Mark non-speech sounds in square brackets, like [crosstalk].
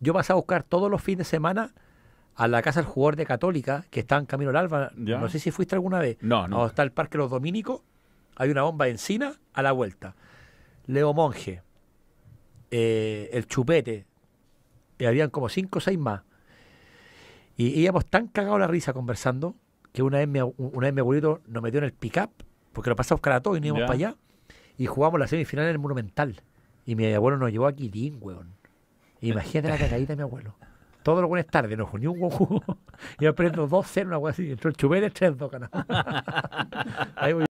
yo pasé a buscar todos los fines de semana a la casa del jugador de Católica, que está en Camino al Alba. No sé si fuiste alguna vez. No, no. O está el Parque Los Dominicos, hay una bomba de encina a la vuelta. Leo Monge, eh, el Chupete, y habían como cinco o seis más. Y íbamos tan cagados la risa conversando que una vez mi, una abuelito nos metió en el pick-up, porque lo pasamos a buscar a todos y no íbamos para allá. Y jugamos la semifinal en el Monumental. Y mi abuelo nos llevó aquí Quilín, weón. Imagínate la caída de mi abuelo. Todos los buenas tardes, nos unió un guajú. [laughs] Yo aprendo dos cenos, una así. Entró el chubé de tres dos [laughs]